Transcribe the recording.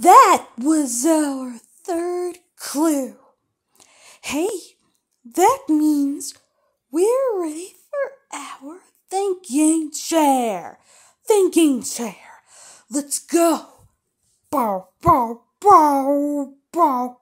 That was our third clue. Hey, that means we're ready for our thinking chair. Thinking chair. Let's go. Bow, bow, bow, bow.